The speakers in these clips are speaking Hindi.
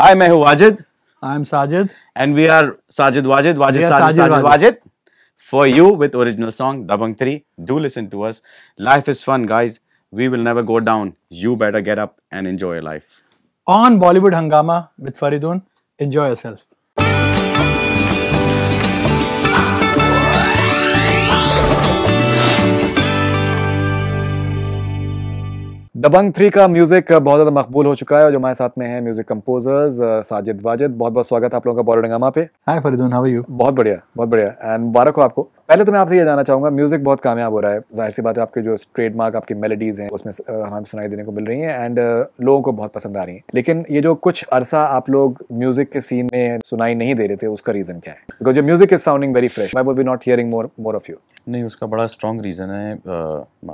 Hi, I'm Wajid I'm Sajid. and we are Sajid Wajid, Wajid Sajid, Sajid, Sajid Wajid. For you with original song Dabang 3, do listen to us. Life is fun, guys. We will never go down. You better get up and enjoy your life. on Bollywood Hangama with Faridun. Enjoy yourself. Dabangg three का म्यूजिक बहुत ज़्यादा मकबूल हो चुका है और जो हमारे साथ में है म्यूजिक कंपोजर्स साजिद वाजिद बहुत बहुत स्वागत है आप लोगों का हंगामा पे हाय फरीदून हाउ यू बहुत बढ़िया बहुत बढ़िया एंड मुबारक हो आपको पहले तो मैं आपसे ये जानना चाहूंगा म्यूजिक बहुत कामयाब हो रहा है जाहिर सी बात है आपके जो ट्रेडमार्क आपकी मेलेडीज हैं उसमें हमें सुनाई देने को मिल रही है एंड लोगों को बहुत पसंद आ रही है लेकिन ये जो कुछ अरसा आप लोग म्यूजिक के सीन में सुनाई नहीं दे रहे थे उसका रीज़न क्या है बिकॉज जो music is sounding very fresh I will be not hearing more more of you नहीं उसका बड़ा स्ट्रॉन्ग रीज़न है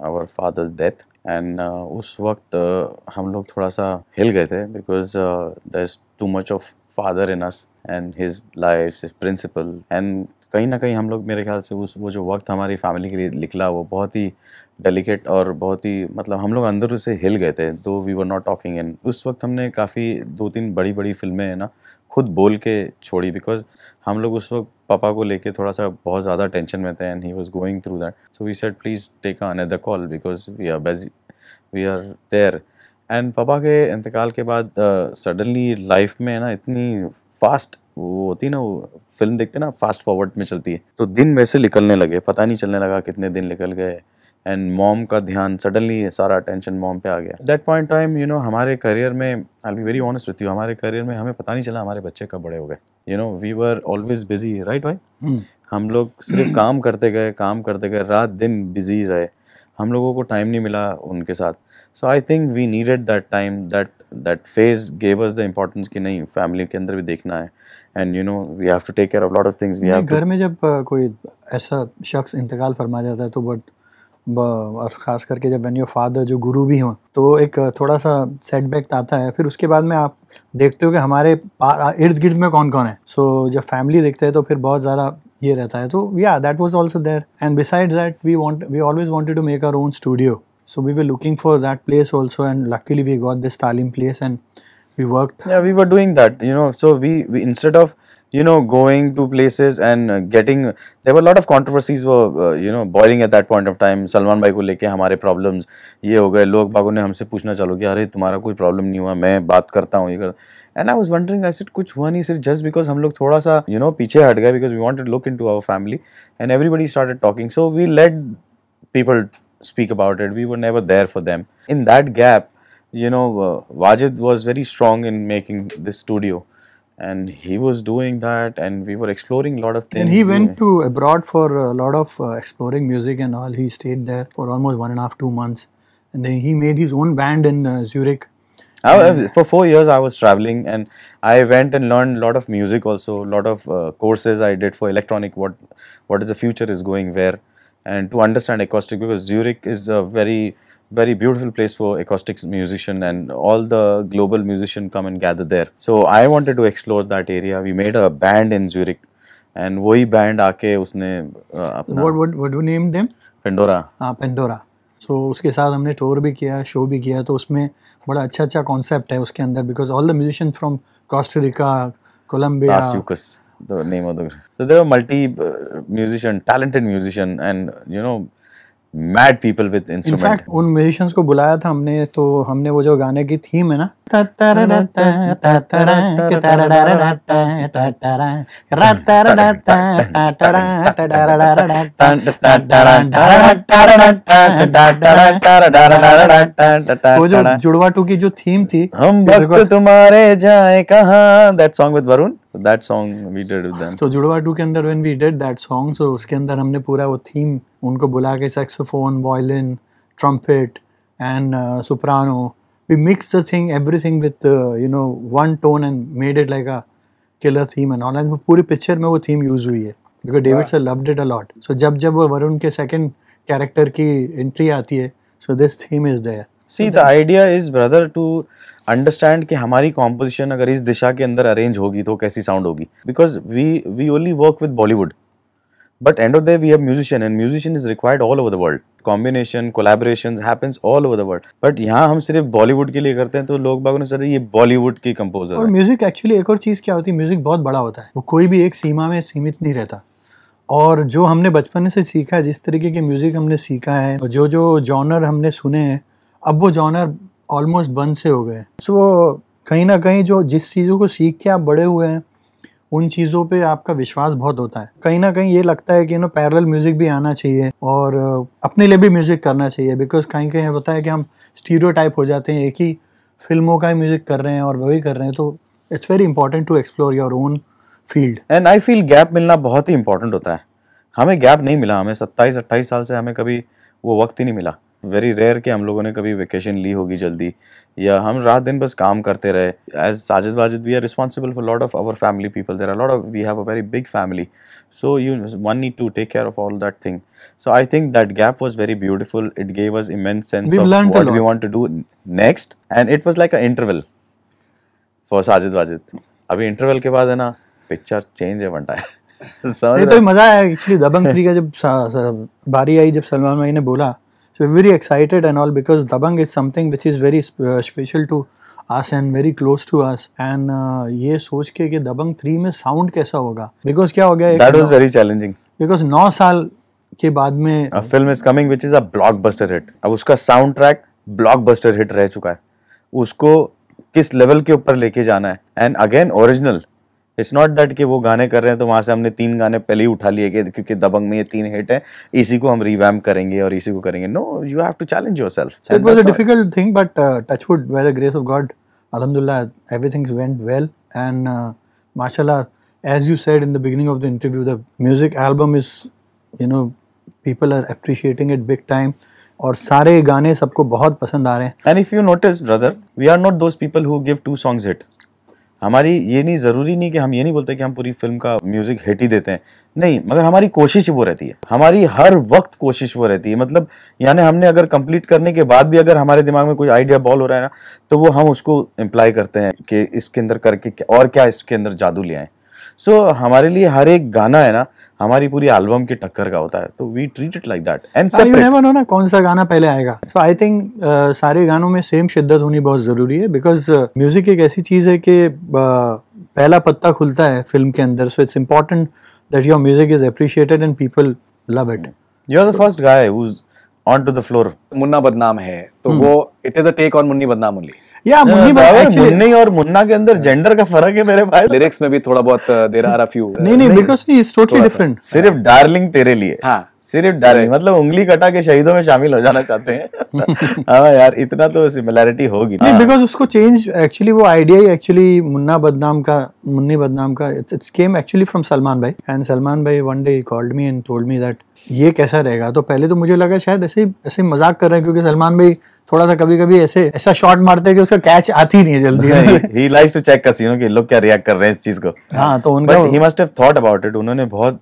our father's death and uh, उस वक्त uh, हम लोग थोड़ा सा हिल गए थे because the is too much of father in us and his life his principle and कहीं ना कहीं हम लोग मेरे ख्याल से उस वो जो वक्त हमारी फैमिली के लिए निकला वो बहुत ही डेलिकेट और बहुत ही मतलब हम लोग अंदर उसे हिल गए थे though we were not talking and उस वक्त हमने काफ़ी दो तीन बड़ी बड़ी फिल्में हैं ना खुद बोल के छोड़ी बिकॉज हम लोग उस वक्त पापा को लेके थोड़ा सा बहुत ज़्यादा टेंशन में थे and he was going through that so we set please take another call because we are based we are there and पापा के इंतकाल के बाद सडनली uh, लाइफ में ना इतनी फास्ट वो होती है ना वो फिल्म देखते ना फास्ट फॉरवर्ड में चलती है तो दिन वैसे निकलने लगे पता नहीं चलने लगा कितने दिन निकल गए एंड मॉम का ध्यान सडनली सारा अटेंशन मॉम पे आ गया that point time you know हमारे करियर में I be very honest with you हमारे करियर में हमें पता नहीं चला हमारे बच्चे कब बड़े हो गए you know we were always busy right भाई हम्म। हम लोग सिर्फ काम करते गए काम करते गए रात दिन बिजी रहे हम लोगों को टाइम नहीं मिला उनके साथ so I think we needed that time that that phase gave us the importance कि नहीं फैमिली के अंदर भी देखना है and you know we have to take care of lot of things we have घर में जब कोई ऐसा शख्स इंतकाल फरमा जाता है तो बट और ख़ास करके जब वैन योर फादर जो गुरु भी हों तो एक थोड़ा सा सेटबैक आता है फिर उसके बाद में आप देखते हो कि हमारे इर्द गिर्द में कौन कौन है सो so, जब फैमिली देखते हैं तो फिर बहुत ज़्यादा ये रहता है तो yeah that was also there and beside that we want we always wanted to make our own studio so we were looking for that place also and luckily we got this तालीम place and we worked yeah we were doing that you know so we, instead of you know going to places and uh, getting there were a lot of controversies were uh, you know boiling at that point of time salman bhai ko leke hamare problems ye ho gaye log bago ne humse puchna chalo ki are tumhara problem nahi hua main baat karta hu ye and i was wondering i said kuch hua nahi sir just because hum log thoda sa you know piche hat because we wanted to look into our family and everybody started talking so we let people speak about it we were never there for them in that gap you know, uh, Wajid was very strong in making this studio and he was doing that and we were exploring a lot of things. And he went to abroad for a lot of uh, exploring music and all. He stayed there for almost one and a half, two months. And then he made his own band in uh, Zurich. I, for four years I was traveling and I went and learned a lot of music also, a lot of uh, courses I did for electronic, what what is the future is going where and to understand acoustic because Zurich is a very very beautiful place for acoustics musician and all the global musician come and gather there. So I wanted to explore that area. We made a band in Zurich and वही band आके उसने अपना what what what you name them Pandora हाँ Pandora so, उसके साथ हमने टूर भी किया शो भी किया तो उसमें बड़ा अच्छा अच्छा कॉन्सेप्ट है उसके अंदर because all the musician from Costa Rica Colombia the name of the so there were multi uh, musician talented musician and you know mad people with instrument in fact उन म्यूजिशियंस को बुलाया था हमने तो हमने वो जो गाने की थीम है ना वो जो जुड़वा टू की जो थीम थी हम तुम्हारे जाए कहा that song with Varun So that song we did with them. So Judova 2 के अंदर when we did that song, so उसके अंदर हमने पूरा वो थीम उनको बुला के violin, trumpet and uh, soprano. we mixed the thing everything with uh, you know one tone and made it like a killer theme and all and वो पूरी पिक्चर में वो थीम यूज हुई है because David sir loved it a lot. So जब जब वो वरुण के second character की entry आती है so this theme is there. See the idea is brother to understand कि हमारी कॉम्पोजिशन अगर इस दिशा के अंदर अरेंज होगी तो कैसी साउंड होगी because we we only work with Bollywood but end of the we have musician and musician is required all over the world combination collaboration happens all over the world but यहाँ हम सिर्फ बॉलीवुड के लिए करते हैं तो लोग बागों ने सर ये बॉलीवुड की कंपोजर और म्यूजिक एक्चुअली एक और चीज़ क्या होती है म्यूजिक बहुत बड़ा होता है वो कोई भी एक सीमा में सीमित नहीं रहता और जो हमने बचपन से सीखा है जिस तरीके के म्यूज़िक हमने सीखा है और जो जो जॉनर हमने सुने हैं अब वो जॉनर ऑलमोस्ट बंद से हो गए सो so, कहीं ना कहीं जो जिस चीज़ों को सीख के आप बड़े हुए हैं उन चीज़ों पे आपका विश्वास बहुत होता है कहीं ना कहीं ये लगता है कि नो पैरल म्यूज़िक भी आना चाहिए और uh, अपने लिए भी म्यूज़िक करना चाहिए बिकॉज कहीं कहीं होता है कि हम स्टीरियो हो जाते हैं एक ही फिल्मों का ही म्यूज़िक कर रहे हैं और वही कर रहे हैं तो it's very important to explore your own field and I feel gap मिलना बहुत ही इंपॉर्टेंट होता है हमें गैप नहीं मिला हमें सत्ताईस अट्ठाईस साल से हमें कभी वो वक्त ही नहीं मिला वेरी रेयर कि हम लोगों ने कभी वेकेशन ली होगी जल्दी या हम रात दिन बस काम करते रहे as Sajid Wajid we are responsible for lot of our family people there are lot of we have a very big family so you one need to take care of all that thing so I think that gap was very beautiful it gave us immense sense of what we want to do next and it was like a interval for Sajid Wajid अभी इंटरवल के बाद है ना पिक्चर चेंज है बनता है तो ये तो मजा आया एक्चुअली दबंग थ्री का जब बारी आई जब सलमान भाई ने बोला So we're very excited and all because Dabang is something which is very sp uh, special to us and very close to us. And uh, ये सोच के कि दबंग थ्री में साउंड कैसा होगा बिकॉज क्या हो गया that was very challenging because नौ साल के बाद में film is coming which is a blockbuster hit अब उसका साउंड ट्रैक ब्लॉकबस्टर हिट रह चुका है उसको किस लेवल के ऊपर लेके जाना है and again original it's not that कि वो गाने कर रहे हैं तो वहाँ से हमने तीन गाने पहले ही उठा लिए क्योंकि दबंग में ये तीन हिट है इसी को हम रिवैम करेंगे और इसी को करेंगे no you have to challenge yourself it was a difficult thing but would by the grace of God अलहमदुल्ला एवरीथिंग वेंट वेल एंड माशा as you said in the beginning of the interview the music album is you know people are appreciating it big time और सारे गाने सबको बहुत पसंद आ रहे हैं and if you notice brother we are not those people who give to songs it हमारी ये नहीं ज़रूरी नहीं कि हम ये नहीं बोलते कि हम पूरी फिल्म का म्यूज़िक हिट ही देते हैं नहीं मगर हमारी कोशिश वो रहती है हमारी हर वक्त कोशिश वो रहती है मतलब यानी हमने अगर कंप्लीट करने के बाद भी अगर हमारे दिमाग में कोई आइडिया बॉल हो रहा है ना तो वो हम उसको इम्प्लाई करते हैं कि इसके अंदर करके और क्या इसके अंदर जादू ले आए सो so, हमारे लिए हर एक गाना है ना हमारी पूरी एल्बम के टक्कर का होता है तो we treat it like that and so you never know ना कौन सा गाना पहले आएगा सो आई थिंक सारे गानों में सेम शिद्दत होनी बहुत ज़रूरी है बिकॉज म्यूज़िक uh, एक ऐसी चीज़ है कि uh, पहला पत्ता खुलता है फिल्म के अंदर so it's important that your music is appreciated and people love it you are the first guy who is on to the floor Munna बदनाम है तो hmm. वो it is a take on Munni बदनाम ओनली या मुन्नी भाई actually, मुन्नी और मुन्ना के अंदर जेंडर का फर्क है मेरे भाई लिरिक्स में भी थोड़ा बहुत देर आ रहा फ्यू नहीं नहीं बिकॉज नहीं इज टोटली डिफरेंट सिर्फ डार्लिंग हाँ। तेरे लिए हाँ सिर्फ डार्लिंग मतलब उंगली कटा के शहीदों में शामिल हो जाना चाहते हैं हाँ यार इतना तो सिमिलैरिटी होगी नहीं बिकॉज हाँ। उसको चेंज एक्चुअली वो आइडिया ही एक्चुअली मुन्ना बदनाम का मुन्नी बदनाम का it's came actually from Salman भाई एंड सलमान भाई one day called me and told me that ये कैसा रहेगा तो पहले तो मुझे लगा शायद ऐसे ही ऐसे मजाक कर रहे हैं क्योंकि सलमान भाई थोड़ा सा कभी कभी ऐसे ऐसा शॉट मारते हैं कि उसका कैच आती नहीं है जल्दी ही लाइक्स टू चेक कैसीनो कि लोग क्या रिएक्ट कर रहे हैं इस चीज को हाँ तो उनका he must have thought about it उन्होंने बहुत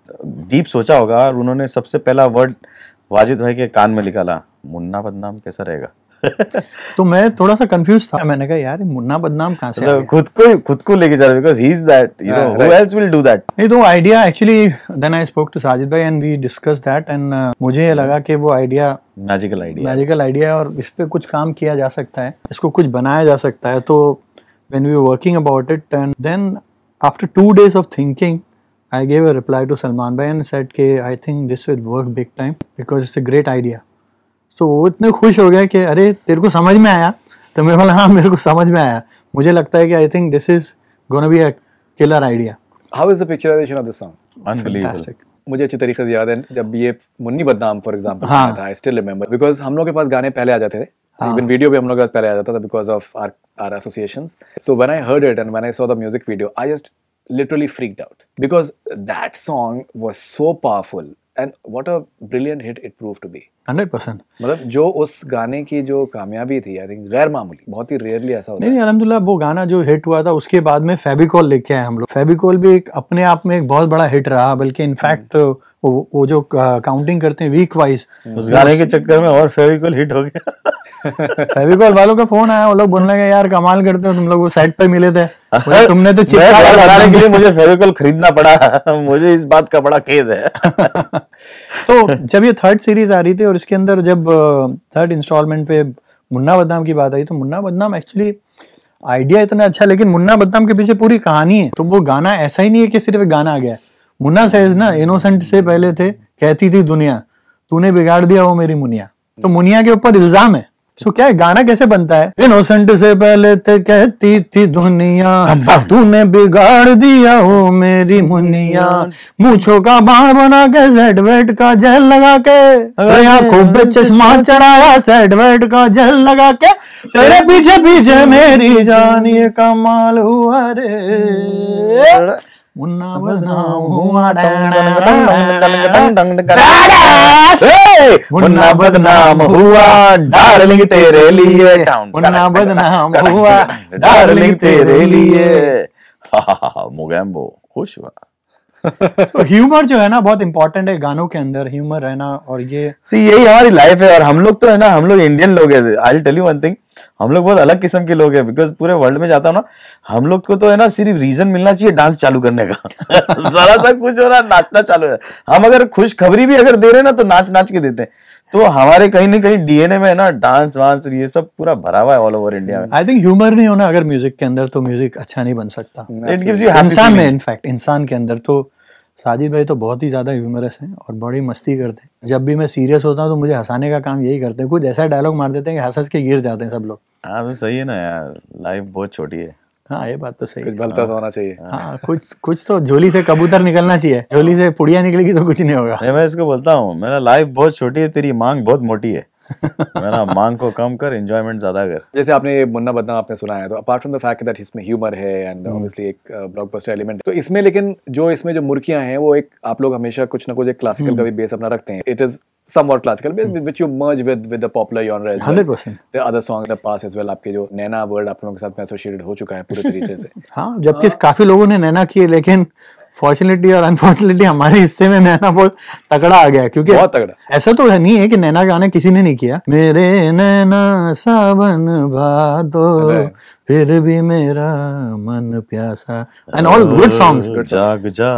डीप सोचा होगा और उन्होंने सबसे पहला वर्ड वाजिद भाई के कान में निकाला मुन्ना बदनाम कैसा रहेगा तो मैं थोड़ा सा कंफ्यूज था मैंने कहा यार मुन्ना बदनाम कहाँ से मतलब खुद को खुद को लेके जा रहे because he is that you know who else will do that नहीं तो idea actually then I spoke to Sajid भाई and we discuss that and मुझे ये लगा कि वो idea magical idea magical idea और इस पे कुछ काम किया जा सकता है इसको कुछ बनाया जा सकता है तो when we working about it and then after two days of thinking I gave a reply to Salman भाई एंड सेड के I think this will work big time because it's a great idea so वो इतने खुश हो गए कि अरे तेरे को समझ में आया तो मैं बोला हाँ मेरे को समझ में आया मुझे लगता है कि I think this is gonna be a killer idea how is the picturisation of the song unbelievable मुझे अच्छी तरीके से याद है जब ये मुन्नी बदनाम फॉर एग्जांपल हाँ. था आई स्टिल रिमेंबर बिकॉज हम लोग के पास गाने पहले आ जाते थे इवन हाँ। वीडियो भी हम लोग के पास पहले आ जाता था because of our our associations so when I heard it and when I saw the music video I just literally freaked out because that song was so powerful and what a brilliant hit it prove to be hundred percent मतलब जो उस गाने की जो कामयाबी थी आई थिंक गैर मामूली बहुत ही रेयरली ऐसा होता नहीं नहीं अलहमदुल्ला वो गाना जो हिट हुआ था उसके बाद में फेबिकॉल लेके आए हम लोग फेबिकॉल भी एक अपने आप में एक बहुत बड़ा हिट रहा बल्कि इनफैक्ट हम्म। वो, वो जो काउंटिंग करते हैं वीक वाइज हम्म। उस गाने के चक्कर में और फेविकॉल हिट हो गया फेविकॉल वालों का फोन आया वो लोग बोलने लगे यार कमाल करते हो तुम लोग वो पे मिले थे तुमने तो चिपकाने के लिए मुझे फेविकॉल खरीदना पड़ा मुझे इस बात का बड़ा खेद है तो जब ये थर्ड सीरीज आ रही थी और इसके अंदर जब थर्ड इंस्टॉलमेंट पे मुन्ना बदनाम की बात आई तो मुन्ना बदनाम एक्चुअली आइडिया इतना अच्छा लेकिन मुन्ना बदनाम के पीछे पूरी कहानी है तो वो गाना ऐसा ही नहीं है कि सिर्फ गाना आ गया मुन्ना सहज ना इनोसेंट से पहले थे कहती थी दुनिया तूने बिगाड़ दिया वो मेरी मुनिया तो मुनिया के ऊपर इल्जाम है सो क्या है गाना कैसे बनता है इनोसेंट से पहले तो कहती थी दुनिया तूने बिगाड़ दिया हो मेरी मुनिया मुछो का बाण बना के सेट वेट का जेल लगा के खूब चश्मा चढ़ाया सेट वेट का जेल लगा के तेरे पीछे पीछे मेरी जान ये कमाल हुआ रे मुन्ना बदनाम हुआ डार्लिंग तेरे लिए मुन्ना बदनाम हुआ डार्लिंग तेरे लिए मोगैम्बो खुश हुआ तो ह्यूमर जो है ना बहुत इंपॉर्टेंट है गानों के अंदर ह्यूमर रहना और ये सी यही हमारी लाइफ है और हम लोग तो है ना हम लोग इंडियन लोग हैं I tell you one thing हम लोग बहुत अलग किस्म के लोग हैं बिकॉज पूरे वर्ल्ड में जाता हूँ ना हम लोग को तो है ना सिर्फ रीजन मिलना चाहिए डांस चालू करने का जरा सा कुछ हो रहा नाचना चालू है हम अगर खुश खबरी भी अगर दे रहे हैं ना तो नाच नाच के देते हैं तो हमारे कहीं ना कहीं डीएनए में है ना डांस वांस ये सब पूरा भरा हुआ है ऑल ओवर इंडिया में आई थिंक ह्यूमर नहीं होना अगर म्यूजिक के अंदर तो म्यूजिक अच्छा नहीं बन सकता इट गिव्स यू इंसान में इनफैक्ट इंसान के अंदर तो साजिद भाई तो बहुत ही ज़्यादा ह्यूमरस हैं और बड़ी मस्ती करते हैं जब भी मैं सीरियस होता हूँ तो मुझे हंसाने का काम यही करते हैं कुछ ऐसा डायलॉग मार देते हैं कि हंस हंस के गिर जाते हैं सब लोग हाँ तो सही है ना यार लाइफ बहुत छोटी है हाँ ये बात तो सही कुछ भलता होना हाँ। चाहिए हाँ कुछ कुछ तो झोली से कबूतर निकलना चाहिए झोली से पुड़िया निकलेगी तो कुछ नहीं होगा मैं इसको बोलता हूँ मेरा लाइफ बहुत छोटी है तेरी मांग बहुत मोटी है मैं ना मांग को कम कर एंजॉयमेंट ज्यादा कर जैसे आपने ये मुन्ना बदना आपने सुना है तो apart from the fact that इसमें ह्यूमर है एंड ऑब्वियसली हम्म। एक ब्लॉकबस्टर uh, एलिमेंट तो इसमें लेकिन जो इसमें जो मुर्खियां हैं वो एक आप लोग हमेशा कुछ ना कुछ एक क्लासिकल हम्म। का भी बेस अपना रखते हैं it is somewhat classical mm. which you merge with with the popular genre as 100%. well. The other song in the past as well आपके जो नैना वर्ड आप लोगों के साथ में एसोसिएटेड हो चुका है पूरे तरीके से हाँ जबकि हाँ। काफी लोगों ने नैना किए लेकिन फॉर्चुनेटली और अनफॉर्चुनेटली हमारे हिस्से में नैना बहुत तगड़ा आ गया क्योंकि बहुत तगड़ा ऐसा तो है नहीं है कि नैना गाना किसी ने नहीं किया मेरे नैना सावन भादो फिर भी मेरा मन प्यासा एंड ऑल गुड सॉन्ग्स जाग जा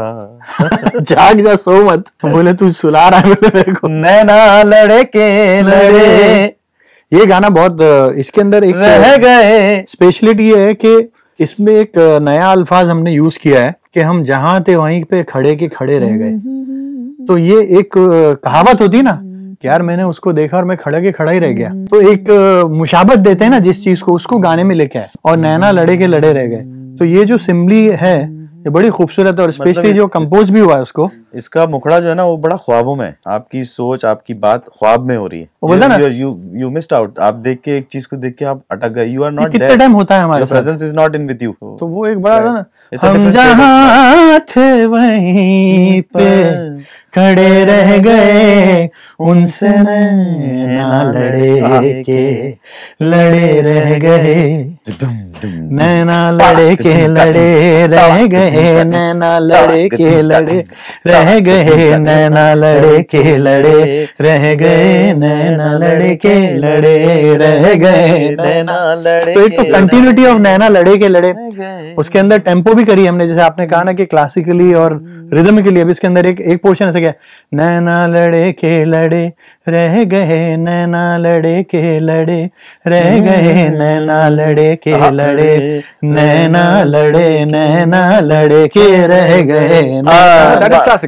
जाग जा सो मत बोले तू सुला रहा है मेरे को नैना लड़े के लड़े ये गाना बहुत इसके अंदर एक रह गए स्पेशलिटी ये है कि इसमें एक नया अल्फाज हमने यूज किया है कि हम जहां थे वहीं पे खड़े के खड़े रह गए तो ये एक कहावत होती ना कि यार मैंने उसको देखा और मैं खड़ा के खड़ा ही रह गया तो एक मुशाबत देते हैं ना जिस चीज को उसको गाने में लेके आए और नैना लड़े के लड़े रह गए तो ये जो सिम्बली है ये बड़ी खूबसूरत और मतलब स्पेशली मतलब जो कंपोज भी हुआ है उसको इसका मुखड़ा जो है ना वो बड़ा ख्वाबों में आपकी सोच आपकी बात ख्वाब में हो रही है बोलता ना यू यू मिस्ड आउट आप देख के एक चीज को देख के आप अटक गए यू आर नॉट कितने टाइम होता है हमारे presence is not in with you तो वो एक बड़ा था ना हम जहां थे वहीं पे खड़े रह गए उनसे ना लड़े के लड़े रह गए नैना लड़े के लड़े रह गए नैना लड़े के लड़े रह रह गए नैना लड़े के लड़े रह गए नैना लड़े के लड़े रह गए नैना लड़े तो एक तो कंटिन्यूटी ऑफ नैना लड़े के लड़े उसके अंदर टेम्पो भी करी हमने जैसे आपने कहा ना कि क्लासिकली और रिदम के लिए अभी इसके अंदर एक एक पोर्शन ऐसे क्या नैना लड़े के लड़े रह गए नैना लड़े के लड़े रह गए नैना लड़े के हाँ। लड़े नैना लड़े नैना लड़े के रह गए क्लासिक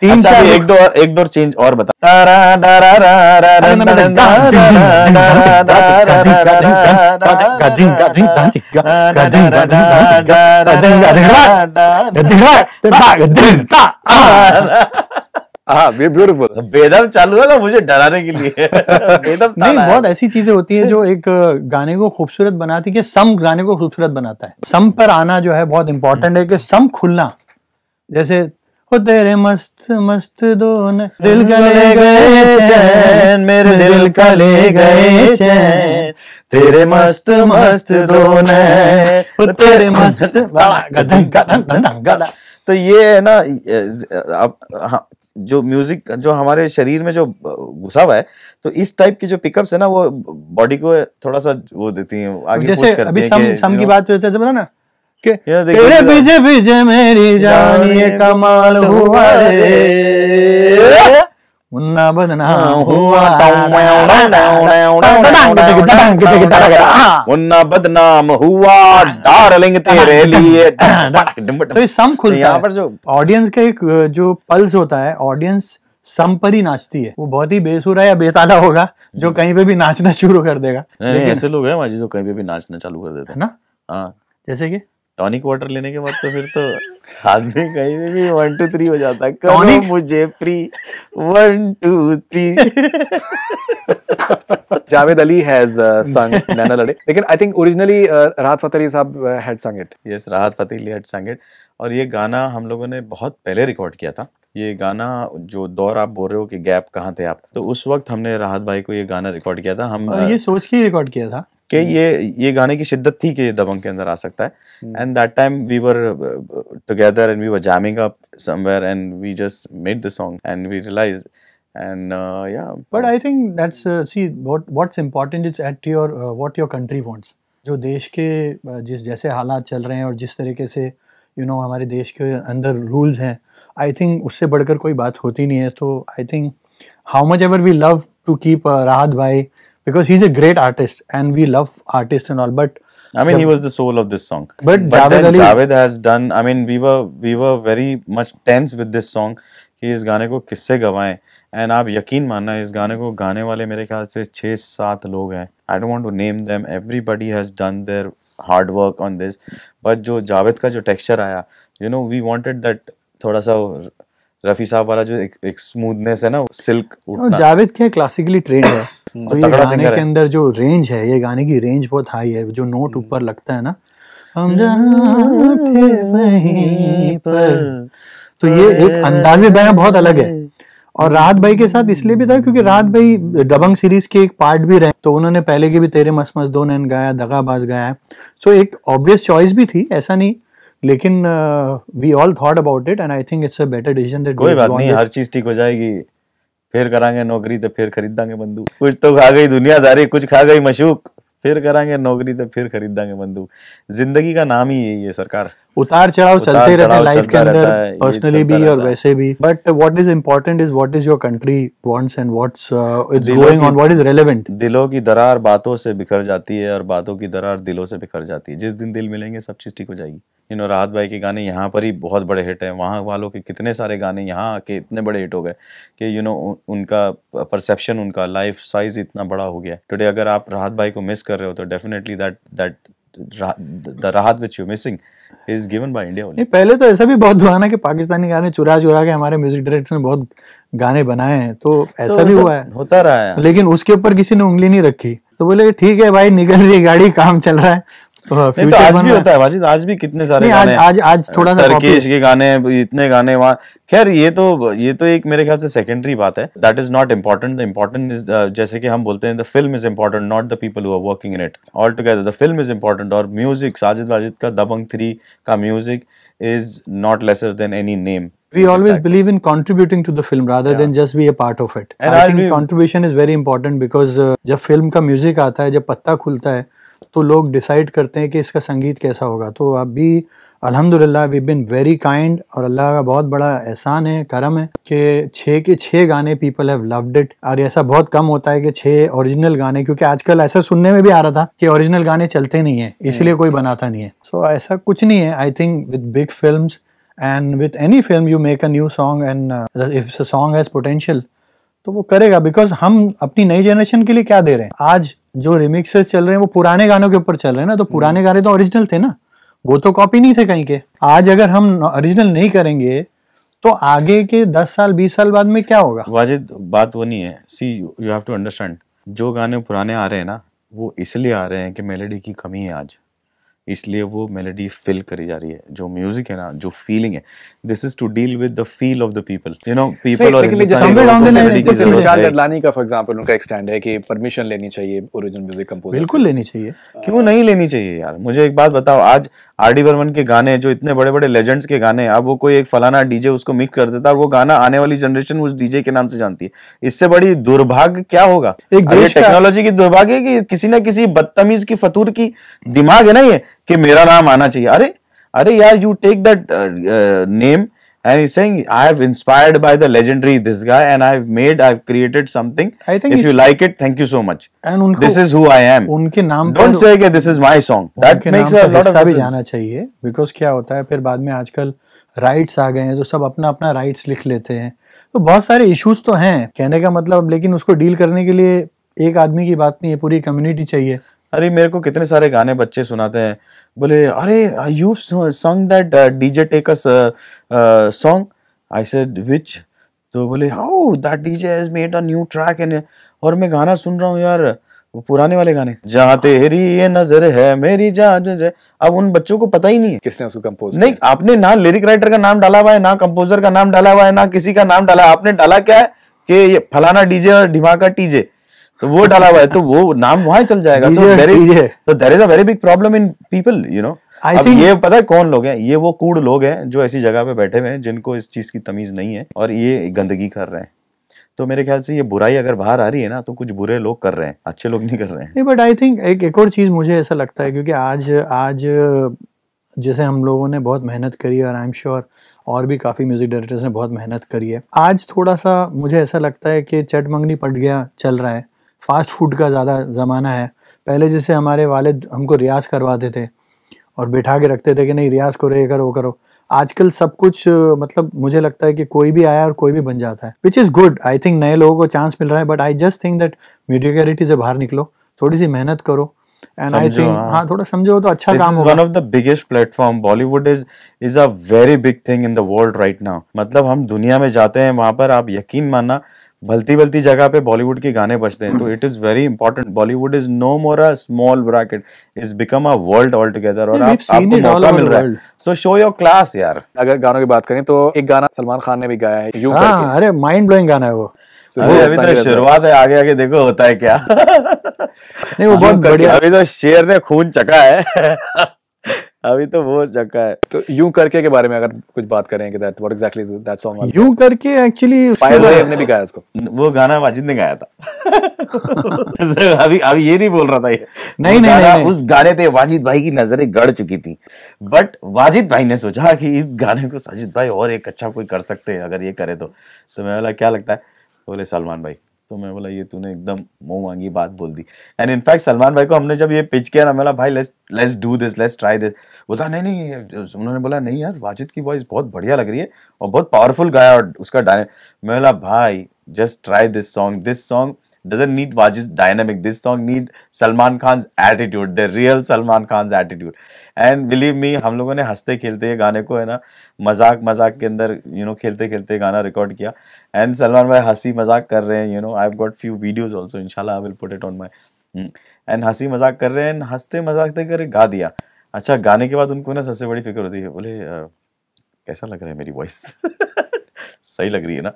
तीन अच्छा, चार एक दो एक दो चेंज और बता हाँ ब्यूटीफुल बेदम चालू है ना मुझे डराने के लिए बेदम नहीं बहुत ऐसी चीजें होती है जो एक गाने को खूबसूरत बनाती है सम गाने को खूबसूरत बनाता है सम पर आना जो है बहुत इंपॉर्टेंट है कि सम खुलना जैसे हो तेरे मस्त मस्त दोन दिल का ले गए चैन मेरे दिल का ले गए चैन तेरे मस्त मस्त दोन तेरे मस्त तो ये है ना आप हाँ, जो म्यूजिक जो हमारे शरीर में जो घुसा हुआ है तो इस टाइप की जो पिकअप्स है ना वो बॉडी को थोड़ा सा वो देती है आगे जैसे अभी सम, सम की बात जैसे ना तेरे बीजे बीजे मेरी जान ये कमाल हुआ रे मुन्ना बदनाम हुआ मुन्ना बदनाम हुआ डार्लिंग तेरे लिए तो ये सम खुलता है पर जो ऑडियंस का एक जो पल्स होता है ऑडियंस सम पर ही नाचती है वो बहुत ही बेसुरा या बेताला होगा जो कहीं पे भी नाचना शुरू कर देगा ऐसे लोग हैं जो कहीं पे भी नाचना चालू कर देते हैं ना हाँ जैसे कि टॉनिक वाटर लेने के बाद तो फिर तो हाथ में कहीं में भी वन टू थ्री हो जाता है करो मुझे free one two three Javed Ali has sung uh, Naina लड़े लेकिन आई थिंक ओरिजिनली राहत फतेह अली साहब had sung it yes Rahat Fateh Ali had sung it और ये गाना हम लोगों ने बहुत पहले रिकॉर्ड किया था ये गाना जो दौर आप बोल रहे हो कि गैप कहाँ थे आप तो उस वक्त हमने राहत भाई को ये गाना रिकॉर्ड किया था हम और ये uh, सोच के ही रिकॉर्ड किया था कि हम्म। ये ये गाने की शिद्दत थी कि ये दबंग के अंदर आ सकता है and that time we were together and we were jamming up somewhere and we just made the song and we realise and uh, yeah but i think that's uh, see what what's important is at your uh, what your country wants जो देश के uh, जिस जैसे हालात चल रहे हैं और जिस तरीके से यू you नो know, हमारे देश के अंदर रूल्स हैं आई थिंक उससे बढ़कर कोई बात होती नहीं है तो I think how much ever we love to keep Rahat भाई because he's a great artist and we love artists and all but I mean, he was the soul of this song. But, but Javed, then Ali- has done. I mean, we were we were very much tense with this song. He is gaane ko kisse gawaye? And aap yakin manna is gaane ko gaane wale mere khayal se chhe saat log hai. I don't want to name them. Everybody has done their hard work on this. But jo Javed ka jo texture aaya, you know, we wanted that thoda sa Rafi साहब वाला जो एक, एक स्मूथनेस है ना सिल्क हाँ, जावेद क्या क्लासिकली ट्रेंड है तो ये गाने के अंदर जो रेंज है ये गाने की रेंज बहुत हाई है जो नोट हम्म। ऊपर लगता है ना हम थे हम्म। पर तो ये एक अंदाजे बया बहुत अलग है और राहत भाई के साथ इसलिए भी था क्योंकि राहत भाई दबंग सीरीज के एक पार्ट भी रहे तो उन्होंने पहले के भी तेरे मस मस दो नैन गाया दगाबाज गाया सो so, एक ऑब्वियस चॉइस भी थी ऐसा नहीं लेकिन we all thought about it and I think it's a better decision that कोई बात नहीं हर चीज ठीक हो जाएगी फिर करेंगे नौकरी तो फिर खरीदांगे बंदूक कुछ तो खा गई दुनियादारी कुछ खा गई मशूक फिर करेंगे नौकरी तो फिर खरीदांगे बंदूक जिंदगी का नाम ही यही है सरकार उतार चढ़ाव चलते रहते हैं लाइफ के अंदर पर्सनली भी और वैसे भी but what is important is what is your country wants and what's it's going on what is relevant दिलों की दरार बातों से बिखर जाती है और बातों की दरार दिलों से बिखर जाती है जिस दिन दिल मिलेंगे सब चीज़ ठीक हो जाएगी यू नो राहत भाई के गाने यहाँ पर ही बहुत बड़े हिट हैं वहाँ वालों के कितने सारे गाने यहाँ आके इतने बड़े हिट हो गए कि यू नो उनका परसेप्शन उनका लाइफ साइज इतना बड़ा हो गया टुडे अगर आप राहत भाई को मिस कर रहे हो तो definitely that that the Rahat which you missing is given by India नहीं पहले तो ऐसा भी बहुत हुआ ना कि पाकिस्तानी गाने चुरा चुरा के हमारे म्यूजिक डायरेक्टर ने बहुत गाने बनाए हैं तो, तो ऐसा तो भी हुआ है होता रहा है लेकिन उसके ऊपर किसी ने उंगली नहीं रखी तो बोले ठीक है भाई निकल रही गाड़ी काम चल रहा है हाँ, नहीं तो आज भी होता है वाजिद आज भी कितने सारे गाने आज आज थोड़ा सा के गाने इतने गाने वहाँ खैर ये तो ये तो एक मेरे ख्याल से सेकेंडरी बात है that is not the is जैसे कि हम बोलते हैं the film is important not the people who working in it all together the film is important और म्यूजिक साजिद वाजिद का दबंग थ्री का music is not lesser than any name we always believe in contributing to the film rather yeah. than just be a part of it. And I think contribution is very important because uh, जब film का music आता है जब पत्ता खुलता है तो लोग डिसाइड करते हैं कि इसका संगीत कैसा होगा तो आप भी अल्हम्दुलिल्लाह वी बिन वेरी काइंड और अल्लाह का बहुत बड़ा एहसान है करम है कि छः के छः गाने पीपल हैव लव्ड इट और ऐसा बहुत कम होता है कि छः ओरिजिनल गाने क्योंकि आजकल ऐसा सुनने में भी आ रहा था कि ओरिजिनल गाने चलते नहीं हैं इसलिए कोई बनाता नहीं है सो so, ऐसा कुछ नहीं है I think with big film and with any film you make a new song and if song has potential तो वो करेगा बिकॉज हम अपनी नई जनरेशन के लिए क्या दे रहे हैं आज जो रिमिक्सेस चल रहे हैं वो पुराने गानों के ऊपर चल रहे हैं ना तो पुराने हम्म। गाने तो ओरिजिनल थे ना वो तो कॉपी नहीं थे कहीं के आज अगर हम ओरिजिनल नहीं करेंगे तो आगे के दस साल बीस साल बाद में क्या होगा वाजिद बात वो नहीं है see you have to understand जो गाने पुराने आ रहे हैं ना वो इसलिए आ रहे हैं कि मेलेडी की कमी है आज इसलिए वो मेलोडी फिल करी जा रही है जो म्यूजिक है ना जो फीलिंग है this is to deal with the feel of the people you know people और विशाल डडलानी का फॉर एग्जांपल उनका एक्सटेंड है कि परमिशन लेनी चाहिए ओरिजिनल म्यूजिक कंपोजर बिल्कुल लेनी चाहिए हाँ। क्यों नहीं लेनी चाहिए यार मुझे एक बात बताओ आज आर डी बर्मन के गाने जो इतने बड़े बड़े लेजेंड्स के गाने अब वो कोई एक फलाना डीजे उसको मिक्स कर देता है और वो गाना आने वाली जनरेशन उस डीजे के नाम से जानती है इससे बड़ी दुर्भाग्य क्या होगा एक टेक्नोलॉजी की दुर्भाग्य कि किसी ना किसी बदतमीज की फतूर की दिमाग है ना ये कि मेरा नाम आना चाहिए अरे अरे यार you take that name and he's saying i have inspired by the legendary this guy and i've made i've created something i think if you like it thank you so much and unko, this is who i am unke naam don't say that this is my song that makes a lot of भी जाना चाहिए because क्या होता है फिर बाद में आजकल राइट्स आ गए हैं तो सब अपना अपना राइट्स लिख लेते हैं तो बहुत सारे इश्यूज तो हैं कहने का मतलब लेकिन उसको डील करने के लिए एक आदमी की बात नहीं है पूरी कम्युनिटी चाहिए अरे मेरे को कितने सारे गाने बच्चे सुनाते हैं बोले अरे you song that DJ take song I said which तो बोले how that DJ has made a new track and और मैं गाना सुन रहा हूँ यार वो पुराने वाले गाने जहाँ तेरी ये नजर है मेरी जहाँ अब उन बच्चों को पता ही नहीं है किसने उसको कंपोज नहीं आपने ना लिरिक राइटर का नाम डाला हुआ है ना कंपोजर का नाम डाला हुआ है ना किसी का नाम डाला आपने डाला क्या है कि ये फलाना डीजे और का टीजे तो वो डाला हुआ है तो वो नाम वहां चल जाएगा तो there is a very big problem in people you know अब think... ये पता है कौन लोग हैं ये वो कूड़ लोग हैं जो ऐसी जगह पे बैठे हुए हैं जिनको इस चीज की तमीज नहीं है और ये गंदगी कर रहे हैं तो मेरे ख्याल से ये बुराई अगर बाहर आ रही है ना तो कुछ बुरे लोग कर रहे हैं अच्छे लोग नहीं कर रहे हैं बट आई थिंक एक एक और चीज़ मुझे ऐसा लगता है क्योंकि आज आज जैसे हम लोगों ने बहुत मेहनत करी और आई एम श्योर और भी काफ़ी म्यूज़िक डायरेक्टर्स ने बहुत मेहनत करी है आज थोड़ा सा मुझे ऐसा लगता है कि चट मंगनी पट गया चल रहा है फ़ास्ट फूड का ज़्यादा ज़माना है पहले जैसे हमारे वाले हमको रियाज़ करवाते थे और बैठा के रखते थे कि नहीं रियाज़ करो ये करो वो करो आजकल सब कुछ मतलब मुझे लगता है कि कोई भी आया और कोई भी बन जाता है which is good I think नए लोगों को चांस मिल रहा है but I just think that mediocrity से बाहर निकलो थोड़ी सी मेहनत करो एंड आई थिंक हाँ थोड़ा समझो तो अच्छा काम होगा one of the biggest platform Bollywood is is a very big thing in the world right now मतलब हम दुनिया में जाते हैं वहां पर आप यकीन मानना बलती बलती जगह पे बॉलीवुड के गाने बजते हैं तो it is very important Bollywood is no more a small bracket is become a world all together और आप, आपको मौका मिल रहा है सो शो योर क्लास यार अगर गानों की बात करें तो एक गाना सलमान खान ने भी गाया है यू हाँ, अरे माइंड ब्लोइंग गाना है वो अभी अभी तो शुरुआत है आगे आगे देखो होता है क्या नहीं वो बहुत बढ़िया अभी तो शेर ने खून चका है अभी तो वो चक्का है तो यूं करके के बारे में अगर कुछ बात करें कि that what exactly is that song यूं करके एक्चुअली हमने भी गाया उसको वो गाना वाजिद ने गाया था अभी अभी ये नहीं बोल रहा था ये नहीं नहीं नहीं, नहीं, उस गाने पे वाजिद भाई की नजरें गड़ चुकी थी बट वाजिद भाई ने सोचा कि इस गाने को साजिद भाई और एक अच्छा कोई कर सकते हैं अगर ये करे तो तो मैं बोला क्या लगता है बोले सलमान भाई तो मैं बोला ये तूने एकदम मुंह मांगी बात बोल दी एंड इनफैक्ट सलमान भाई को हमने जब ये पिच किया ना मेरा भाई let's let's do this let's try this बोला नहीं नहीं उन्होंने बोला नहीं यार वाजिद की वॉइस बहुत बढ़िया लग रही है और बहुत पावरफुल गाया और उसका डायरेक्ट मैं बोला भाई just try this song this song doesn't need Wajid's dynamic. This song need Salman Khan's attitude, the real Salman Khan's attitude. And believe me हम लोगों ने हंसते खेलते ये गाने को है ना मजाक मजाक के अंदर यू नो खेलते खेलते गाना रिकॉर्ड किया एंड सलमान भाई हंसी मजाक कर रहे हैं you know I have got few videos also इनशाला I will put it on my and हंसी मजाक कर रहे हैं हंसते मजाकते तो कर गा दिया अच्छा गाने के बाद उनको ना सबसे बड़ी फिक्र होती है बोले कैसा लग रहा है मेरी वॉइस सही लग रही है ना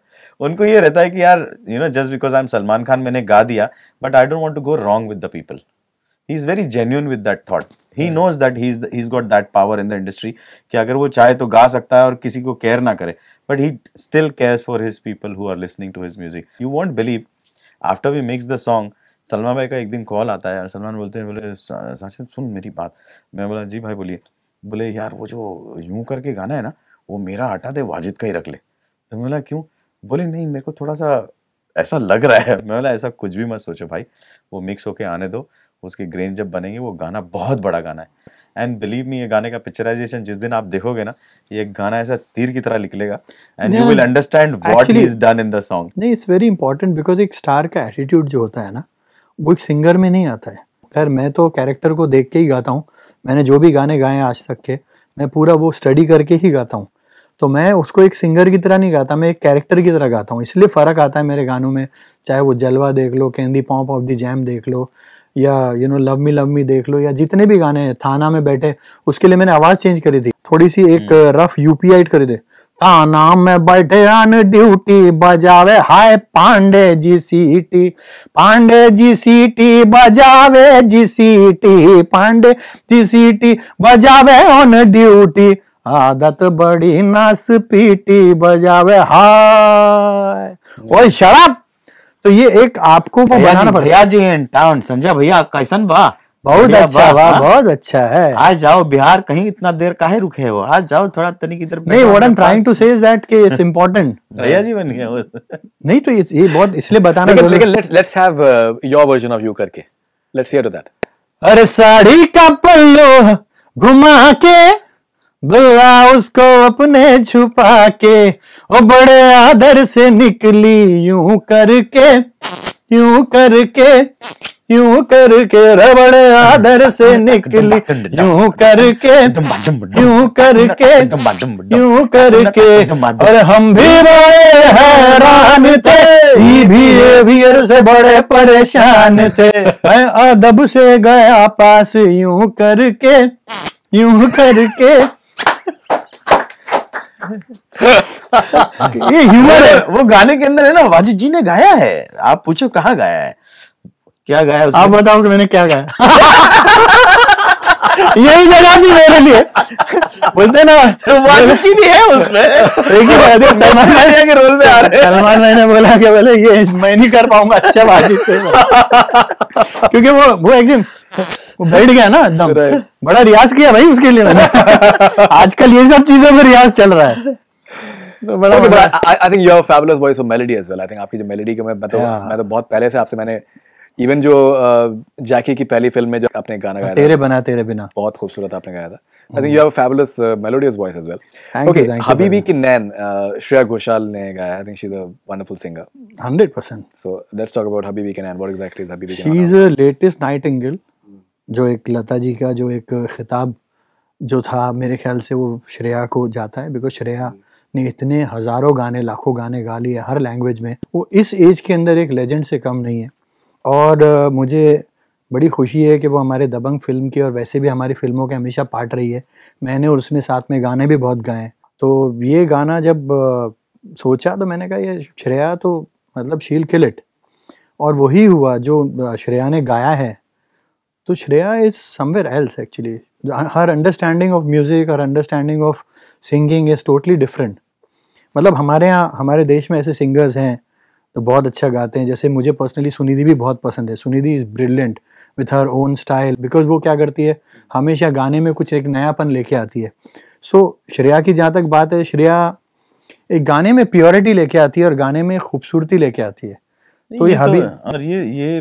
उनको ये रहता है कि यार you know just because I am Salman Khan मैंने गा दिया but I don't want to go wrong with the people he is very genuine with that thought he knows that he is got that power in the industry कि अगर वो चाहे तो गा सकता है और किसी को केयर ना करे but he still cares for his people who are listening to his music you won't believe after we makes the song Salman भाई का एक दिन कॉल आता है सलमान बोलते हैं बोले साशिद सुन मेरी बात मैं बोला जी भाई बोलिए बोले यार वो जो यूं करके गाना है ना वो मेरा हटा दे वाजिद का ही रख ले तो मैं बोला क्यों बोले नहीं मेरे को थोड़ा सा ऐसा लग रहा है मैं बोला ऐसा कुछ भी मत सोचो भाई वो मिक्स होके आने दो उसके ग्रेन जब बनेंगे वो गाना बहुत बड़ा गाना है एंड बिलीव मी ये गाने का पिक्चराइजेशन जिस दिन आप देखोगे ना ये गाना ऐसा तीर की तरह निकलेगा and you will understand what he is done in the song नहीं इट्स वेरी इंपॉर्टेंट बिकॉज एक स्टार का एटीट्यूड जो होता है ना वो एक सिंगर में नहीं आता है खैर मैं तो कैरेक्टर को देख के ही गाता हूँ मैंने जो भी गाने गाए आज तक के मैं पूरा वो स्टडी करके ही गाता हूँ तो मैं उसको एक सिंगर की तरह नहीं गाता मैं एक कैरेक्टर की तरह गाता हूँ इसलिए फ़र्क आता है मेरे गानों में चाहे वो जलवा देख लो candy pop of the jam देख लो या you know love me love me देख लो या जितने भी गाने हैं थाना में बैठे उसके लिए मैंने आवाज़ चेंज करी थी थोड़ी सी एक रफ यूपी आइट करी थी थाना में बैठे ऑन ड्यूटी बजावे हाय पांडे जी सीटी पांडे जी सीटी बजावे जी सीटी पांडे जी सीटी बजावे ऑन ड्यूटी आदत बड़ी नस पीटी बजावे हाय ओए शराब तो ये एक आपको वो बनाना भैया जी इन टाउन संजय भैया कैसन बा बहुत अच्छा वाह बहुत अच्छा है आज जाओ बिहार कहीं इतना देर काहे रुके हो आज जाओ थोड़ा तनी की तरफ नहीं what I am trying to say is that कि इट्स इंपॉर्टेंट भैया जी बन गया नहीं तो ये बहुत इसलिए बताना लेकिन लेकिन let's let's have your version of you करके लेट्स हियर टू दैट अरे साड़ी का पल्लू घुमा के बुला उसको अपने छुपा के वो बड़े आदर से निकली यूं करके यूं करके यूं करके रबड़ आदर से निकली यूं करके यूं करके यूं करके और हम भी बड़े हैरान थे ये भी से बड़े परेशान थे मैं अदब से गया पास यूं करके यूं करके ये ह्यूमर है वो गाने के अंदर है ना वाजिद जी ने गाया है आप पूछो कहाँ गाया है क्या गाया उसने? आप बताओ कि मैंने क्या गाया यही जगह थी मेरे लिए बोलते ना वो अच्छी भी है उसमें देखिए सलमान भाई के रोल में आ रहे सलमान भाई ने बोला कि बोले ये मैं नहीं कर पाऊंगा अच्छा बाजी क्योंकि वो वो एक दिन बैठ गया ना एकदम बड़ा रियाज किया भाई उसके लिए मैंने आजकल ये सब चीजों पर रियाज चल रहा है I think your fabulous voice of melody as well I think आपकी जो मेलोडी के मैं तो- मैं तो बहुत पहले से आपसे मैंने इवन जो जैकी uh, की पहली फिल्म में जो आपने गाना गाया तेरे बना तेरे बिना बहुत खूबसूरत आपने गाया था I think you have a fabulous melodious voice as well okay हबीबी की नैन श्रेया घोषाल ने गाया I think she is a wonderful singer 100% so let's talk about हबीबी की नैन व्हाट एग्जैक्टली इज हबीबी she is a latest nightingale जो एक लता जी का जो एक खिताब जो था मेरे ख्याल से वो श्रेया को जाता है बिकॉज श्रेया ने इतने हज़ारों गाने लाखों गाने गा लिए हर लैंग्वेज में वो इस एज के अंदर एक लेजेंड से कम नहीं है और मुझे बड़ी खुशी है कि वो हमारे दबंग फिल्म की और वैसे भी हमारी फिल्मों के हमेशा पार्ट रही है मैंने और उसने साथ में गाने भी बहुत गाए तो ये गाना जब सोचा तो मैंने कहा ये श्रेया तो मतलब शील किलिट और वही हुआ जो श्रेया ने गाया है तो Shreya is somewhere else actually her understanding of music her understanding of singing is totally different मतलब हमारे यहाँ हमारे देश में ऐसे सिंगर्स हैं तो बहुत अच्छा गाते हैं जैसे मुझे पर्सनली सुनिधि भी बहुत पसंद है Sunidhi is brilliant with her own style because वो क्या करती है हमेशा गाने में कुछ एक नयापन लेके आती है सो so, श्रेया की जहाँ तक बात है श्रेया एक गाने में प्योरिटी लेके आती है और गाने में खूबसूरती लेके आती है तो ये हाँ तो, ये ये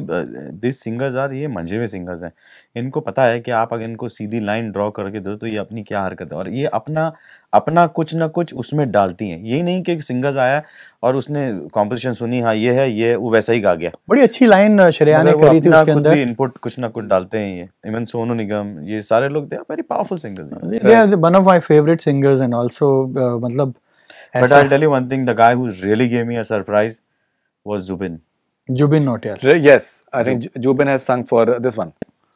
दिस सिंगर्स आर ये मंझे हुए सिंगर्स हैं इनको पता है कि आप अगर इनको सीधी लाइन ड्रॉ करके दो तो ये अपनी क्या हरकत है और ये अपना अपना कुछ ना कुछ उसमें डालती हैं यही नहीं कि सिंगर्स आया और उसने कॉम्पोजिशन सुनी हाँ ये है ये वो वैसा ही गा गया बड़ी अच्छी लाइन श्रेया ने करी थी उसके अंदर इनपुट कुछ ना कुछ डालते हैं ये इवन सोनू निगम ये सारे लोग they very powerful singers one of my favourite singers and also मतलब but I will tell you one thing the guy who is really gave me a surprise was Jubin Jubin Nautiyal. Yes, I think Jubin has sung for this one.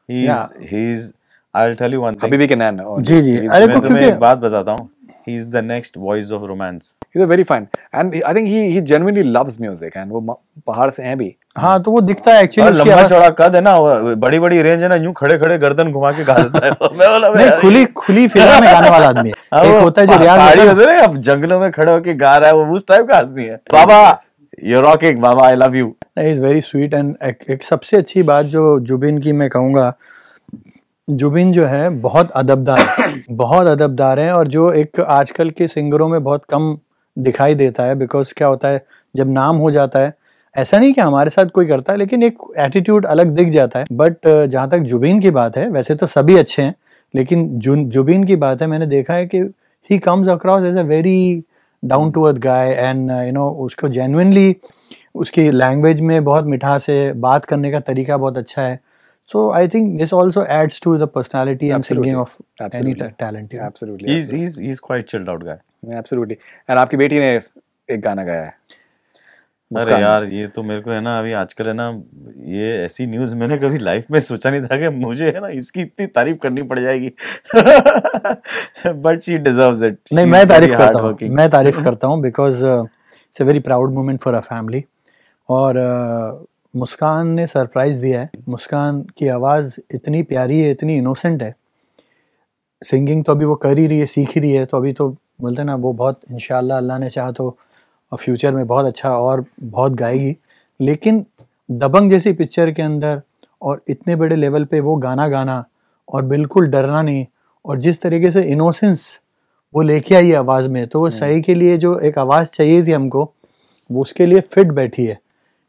He's, yeah. he's I'll tell you one thing. Habibi ke Kanan. जी जी अरे मैं तुम्हें एक बात बताता हूँ. He is the next voice of romance. He's a very fine. and he, I think he he genuinely loves music and वो पहाड़ से हैं भी. हाँ तो वो दिखता है एक्चुअली लंबा चौड़ा कद है ना बड़ी बड़ी रेंज है ना यूं खड़े खड़े गर्दन घुमा के गा देता है मैं बोला नहीं खुली खुली फिल्म में गाने वाला आदमी है एक होता है जो रियाज पहाड़ी होता है अब जंगलों में खड़े होके गा रहा है वो उस टाइप का आदमी है बाबा you rocking mama i love you he is very sweet एक, एक सबसे अच्छी बात जो जुबिन की मैं कहूँगा जुबिन जो है बहुत अदबदार बहुत अदबदार हैं और जो एक आजकल के सिंगरों में बहुत कम दिखाई देता है बिकॉज क्या होता है जब नाम हो जाता है ऐसा नहीं कि हमारे साथ कोई करता है लेकिन एक एटीट्यूड अलग दिख जाता है बट uh, जहाँ तक जुबिन की बात है वैसे तो सभी अच्छे हैं लेकिन जुबिन की बात है मैंने देखा है कि he comes across as a very down to earth guy and you know उसको जेनुनली उसकी लैंग्वेज में बहुत मिठास है बात करने का तरीका बहुत अच्छा है So I think this also adds to the personality absolutely. and singing of absolutely. any talent. Yeah. Absolutely, absolutely. He's he's he's quite chilled out guy. Yeah, absolutely. And आपकी बेटी ने एक गाना गाया है. अरे यार ये तो मेरे को है ना अभी आजकल है ना ये ऐसी न्यूज मैंने कभी लाइफ में सोचा नहीं था कि मुझे है ना इसकी इतनी तारीफ करनी पड़ जाएगी बट शी डिजर्व इट नहीं मैं तारीफ करता हूँ मैं तारीफ करता हूँ because it's a very proud moment for a family और uh, मुस्कान ने सरप्राइज दिया है मुस्कान की आवाज़ इतनी प्यारी है इतनी इनोसेंट है सिंगिंग तो अभी वो कर ही रही है सीख ही रही है तो अभी तो बोलते हैं ना वो बहुत इनशाला अल्लाह ने चाह तो और फ्यूचर में बहुत अच्छा और बहुत गाएगी लेकिन दबंग जैसी पिक्चर के अंदर और इतने बड़े लेवल पे वो गाना गाना और बिल्कुल डरना नहीं और जिस तरीके से इनोसेंस वो लेके आई आवाज़ में तो वो हम्म। सही के लिए जो एक आवाज़ चाहिए थी हमको वो उसके लिए फिट बैठी है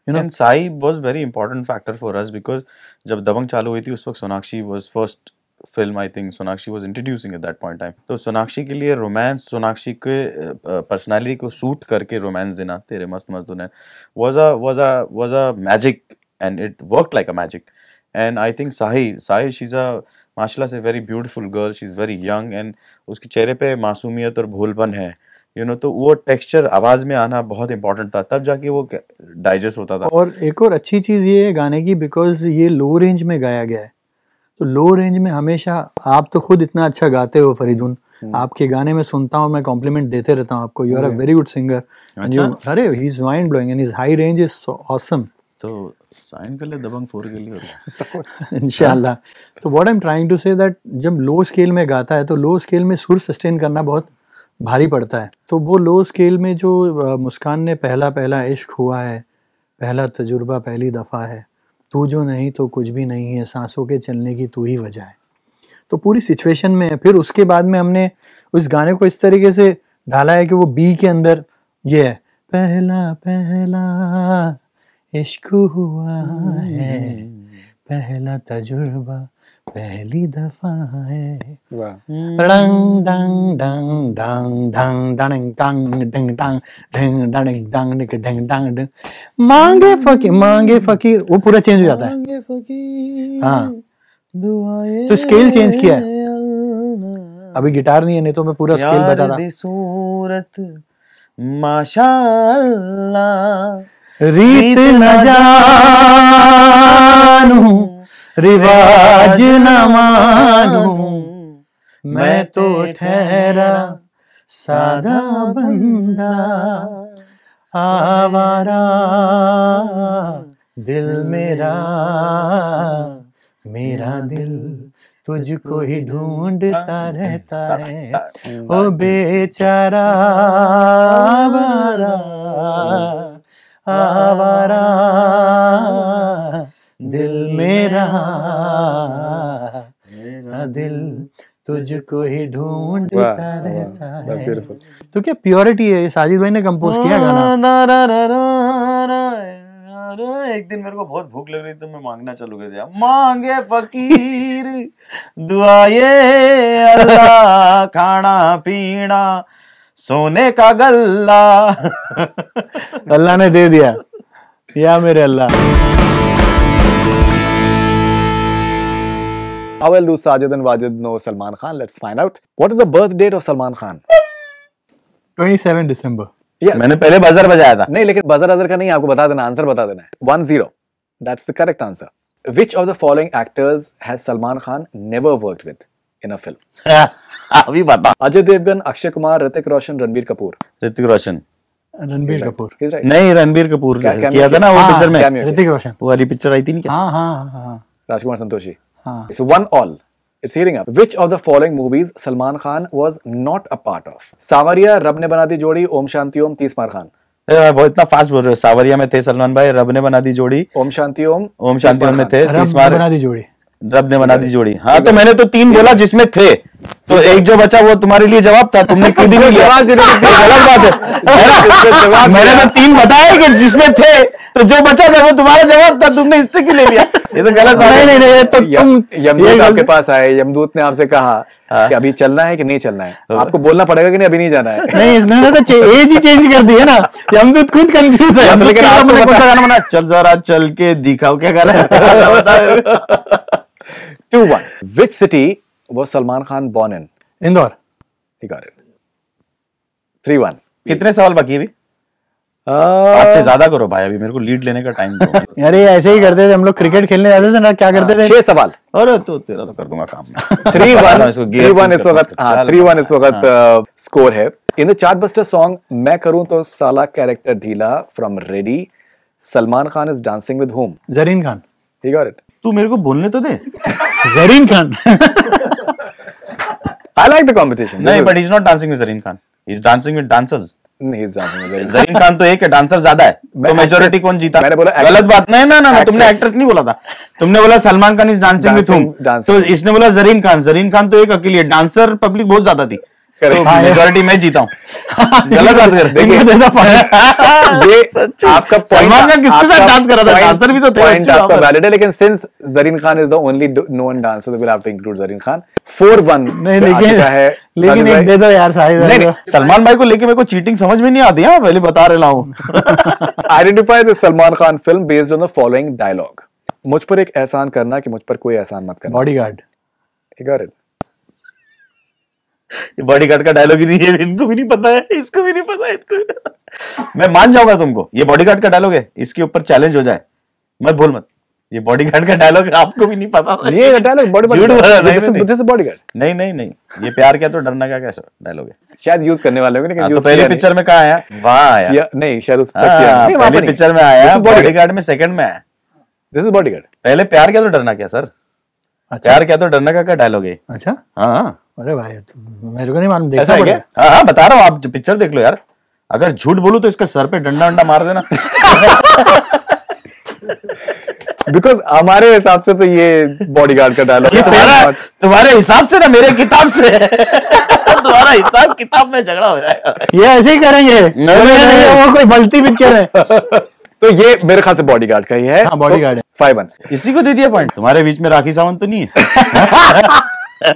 you know Sai was very important factor for us because जब दबंग चालू हुई थी उस वक्त Sonakshi was first film I think Sonakshi was introducing at that point time तो सोनाक्षी के लिए रोमांस सोनाक्षी के पर्सनैलिटी को सूट करके रोमांस देना तेरे मस्त मस्त दोनों was a was a was a magic and it work like a magic and I think Sai Sai she's a माशाला से very beautiful girl she is very young and उसके चेहरे पर मासूमियत और भोलपन है यू नो तो वो टेक्सचर आवाज़ में आना बहुत इंपॉर्टेंट था तब जाके वो डाइजेस्ट होता था और एक और अच्छी चीज़ ये है गाने की बिकॉज ये लो रेंज में गाया गया है तो लो रेंज में हमेशा आप तो खुद इतना अच्छा गाते हो फरीदून हम्म। आपके गाने में सुनता हूँ मैं कॉम्प्लीमेंट देते रहता हूँ आपको you are a very good singer अरे he is mind blowing and is high range is awesome तो साइन कर ले दबंग फोर के लिए तो इंशाल्लाह तो what I am trying to say that जब लो स्केल में गाता है तो लो स्केल में सुर सस्टेन करना बहुत भारी पड़ता है तो वो लो स्केल में जो मुस्कान ने पहला पहला इश्क हुआ है पहला तजुर्बा पहली दफ़ा है तू जो नहीं तो कुछ भी नहीं है सांसों के चलने की तू ही वजह है तो पूरी सिचुएशन में फिर उसके बाद में हमने उस गाने को इस तरीके से ढाला है कि वो बी के अंदर ये है पहला पहला इश्क हुआ है पहला तजुर्बा पहली दफा है डंग डंग डंग डंग डंग डंग डंग डंग डंग डंग डंग डंग डंग डंग डंग मांगे फकीर मांगे फकीर वो पूरा चेंज हो जाता है मांगे फकीर हाँ तो स्केल चेंज किया है अभी गिटार नहीं है नहीं तो मैं पूरा स्केल बताता सूरत माशाल्लाह रीत न रिवाज न मानू मैं तो ठहरा सादा बंदा आवारा दिल मेरा मेरा दिल तुझको ही ढूंढता रहता है ओ बेचारा आवारा आवारा दिल मेरा मेरा दिल तुझको ही ढूंढता रहता है तो क्या प्योरिटी है साजिद भाई ने कंपोज किया गाना हाँ, एक दिन मेरे को बहुत भूख लग रही तो मैं मांगना चालू कर दिया मांगे फकीर दुआए अल्लाह खाना पीना सोने का गल्ला अल्लाह ने दे दिया या मेरे अल्लाह How well do Sajid and Wajid know Salman Khan? Let's find out. What is the birth date of Salman Khan? 27 December. Yeah. मैंने पहले बजर बजाया था नहीं लेकिन बजर अजर का नहीं आपको बता देना आंसर बता देना one zero that's the correct answer which of the following actors has Salman Khan never work with in a film अभी बता अजय देवगन अक्षय कुमार ऋतिक रोशन रणबीर कपूर ऋतिक रोशन रणबीर कपूर नहीं रणबीर कपूर किया था ना वो पिक्चर में हाँ, ऋतिक रोशन वो वाली पिक्चर आई थी नहीं क्या हां हां हां हाँ। राजकुमार संतोषी हाँ. It's one all. It's heating up. Which of the following movies Salman Khan was not a part of? सावरिया रब ने बना दी जोड़ी ओम शांति ओम तीस मार खान बहुत इतना फास्ट बोल रहे हो सावरिया में थे सलमान भाई रब ने बना दी जोड़ी ओम शांति ओम ओम शांति ओम में थे रब ने बना दी जोड़ी रब ने बना दी जोड़ी हाँ तो मैंने तो तीन बोला जिसमें थे तो एक जो बचा वो तुम्हारे लिए जवाब था तुमने खुद ही नहीं लिया गलत बात है मैंने तो, तो तीन बताए कि जिसमें थे तो जो बचा था वो तुम्हारा जवाब था तुमने इससे क्यों ले लिया ये तो गलत बात है नहीं नहीं तो यमदूत आपके पास आए यमदूत ने आपसे कहा हाँ। कि अभी चलना है कि नहीं चलना है तो- आपको बोलना पड़ेगा कि नहीं अभी नहीं जाना है नहीं इसने तो एज ही चेंज कर दी है ना यमदूत खुद कंफ्यूज है तो लेकिन आपने कौन गाना बना चल जरा चल के दिखाओ क्या कर रहा है टू वन विच सिटी वो Salman Khan born in Indore three one कितने सवाल बाकी अभी अच्छे ज्यादा करो भाई अभी मेरे को लीड लेने का टाइम यार ये ऐसे ही करते थे हम लोग क्रिकेट खेलने जाते थे ना क्या हाँ, करते थे छह सवाल अरे तो तेरा तो कर दूंगा काम थ्री वन थ्री वन इस वक्त थ्री हाँ, वन इस वक्त स्कोर हाँ। uh, है in the chart buster song मैं करूं तो साला कैरेक्टर ढीला from Ready Salman Khan is dancing with whom Zareen Khan ठीक है तू मेरे को बोलने तो दे Zareen Khan I like the competition नहीं but is not dancing with Zareen Khan is dancing with dancers Zareen Khan तो एक है डांसर ज्यादा है तो मेजोरिटी कौन जीता मैंने बोला गलत बात नहीं ना ना तुमने एक्ट्रेस नहीं बोला था तुमने बोला Salman Khan is dancing with whom तो इसने बोला जरीन खान जरीन खान तो एक अकेली डांसर पब्लिक बहुत ज्यादा थी तो मेजोरिटी मैं जीता हूँ गलत बात कर ये आपका सलमान खान किसके साथ डांस कर रहा था डांसर भी तो थे आपका वैलिड है लेकिन since Zareen Khan is the only known dancer will have to include Zareen Khan नहीं लेकिन है लेकिन एक दे दो यार सलमान भाई को लेके मेरे को चीटिंग समझ में नहीं आती है हाँ, पहले बता रहा हूँ identify the Salman Khan film based on the following dialogue मुझ पर एक एहसान करना कि मुझ पर कोई एहसान मत करना बॉडीगार्ड यू गॉट इट ये बॉडी गार्ड का डायलॉग ही नहीं है इनको भी नहीं पता है इसको भी नहीं पता है इनको पता। मैं मान जाऊंगा तुमको ये बॉडी गार्ड का डायलॉग है इसके ऊपर चैलेंज हो जाए मत बोल मत ये बॉडी गार्ड का डायलॉग आपको भी नहीं पता ये dialogue Bodyguard Bodyguard नहीं नहीं नहीं ये प्यार क्या तो डरना क्या कैसा डायलॉग है शायद यूज करने वाले होंगे लेकिन हाँ, तो पहले पिक्चर में कहा आया वहां आया नहीं शायद उस हाँ, पहले पिक्चर में आया बॉडी गार्ड में सेकंड में आया दिस इज बॉडी गार्ड पहले प्यार क्या तो डरना क्या सर अच्छा। यार तो क्या तो डरने का क्या डायलॉग है अच्छा हाँ अरे भाई तो मेरे को नहीं मालूम देखा है हाँ हाँ बता रहा हूँ आप पिक्चर देख लो यार अगर झूठ बोलू तो इसके सर पे डंडा अंडा मार देना बिकॉज हमारे हिसाब से तो ये बॉडी गार्ड का डायलॉग तो तुम्हारे हिसाब से ना मेरे किताब से तुम्हारा हिसाब किताब में झगड़ा हो जाएगा ये ऐसे ही करेंगे नहीं, नहीं, वो कोई बल्टी पिक्चर है तो ये मेरे ख्याल से बॉडी गार्ड का ही है बॉडी गार्ड फाइव वन इसी को दे दिया पॉइंट तुम्हारे बीच में राखी सावंत तो नहीं है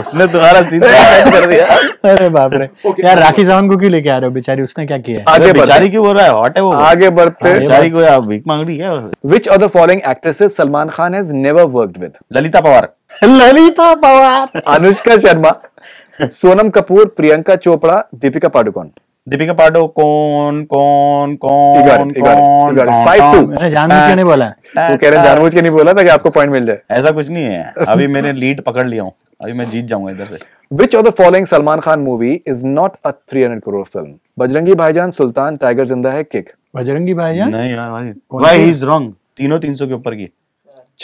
उसने तुम्हारा सीधा कर दिया अरे बाप रे okay, यार राखी सावंत को क्यों लेके आ रहे हो बेचारी उसने क्या किया आगे बेचारी क्यों बोल रहा है हॉट है वो आगे बढ़ते बेचारी को आप भीख मांग रही है which of the following actresses Salman Khan has never worked with Lalita Pawar Lalita Pawar Anushka Sharma Sonam Kapoor Priyanka Chopra Deepika Padukone Deepika Padukone कौन कौन कौन कौन फाइव टू मैंने जानबूझ के नहीं बोला वो कह रहे जानबूझ के नहीं बोला ताकि आपको पॉइंट मिल जाए ऐसा कुछ नहीं है अभी मैंने लीड पकड़ लिया हूँ अभी मैं जीत जाऊंगा इधर से Which of the following Salman Khan movie is not a 300 crore film Bajrangi Bhaijaan, Sultan, Tiger जिंदा है, किक। बजरंगी भाईजान? नहीं यार भाई। Why इज रॉन्ग तीनों 300 के ऊपर की।